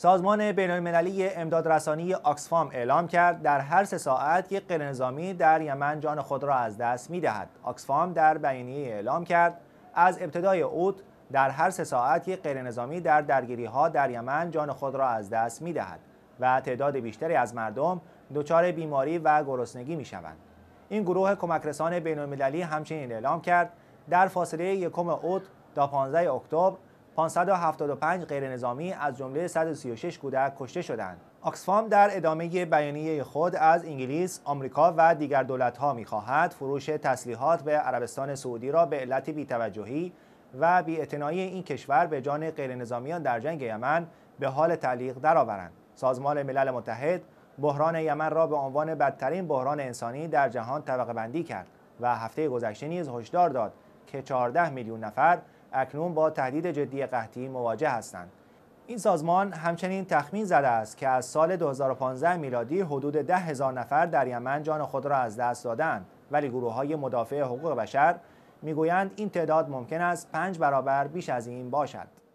سازمان بین المللی امداد رسانی آکسفام اعلام کرد در هر سه ساعت یک قرنظامی در یمن جان خود را از دست می دهد. آکسفام در بیانیه اعلام کرد از ابتدای اوت در هر سه ساعت یک غیر در درگیری ها در یمن جان خود را از دست می دهد و تعداد بیشتری از مردم دچار بیماری و گرسنگی می شوند. این گروه کمکرسان بین المللی همچنین اعلام کرد در فاصله یکم اوت تا 15 اکتبر 575 غیر نظامی از جمله 136 کودک کشته شدند. آکسفام در ادامه بیانیه خود از انگلیس، آمریکا و دیگر دولت‌ها می‌خواهد فروش تسلیحات به عربستان سعودی را به علت بی‌توجهی و بی‌اعتنایی این کشور به جان نظامیان در جنگ یمن به حال تعلیق درآورند. سازمان ملل متحد بحران یمن را به عنوان بدترین بحران انسانی در جهان طبقه بندی کرد و هفته گذشته نیز هشدار داد که 14 میلیون نفر اکنون با تهدید جدی قحطی مواجه هستند این سازمان همچنین تخمین زده است که از سال 2015 میلادی حدود ده هزار نفر در یمن جان خود را از دست دادند ولی گروه های مدافع حقوق بشر میگویند این تعداد ممکن است پنج برابر بیش از این باشد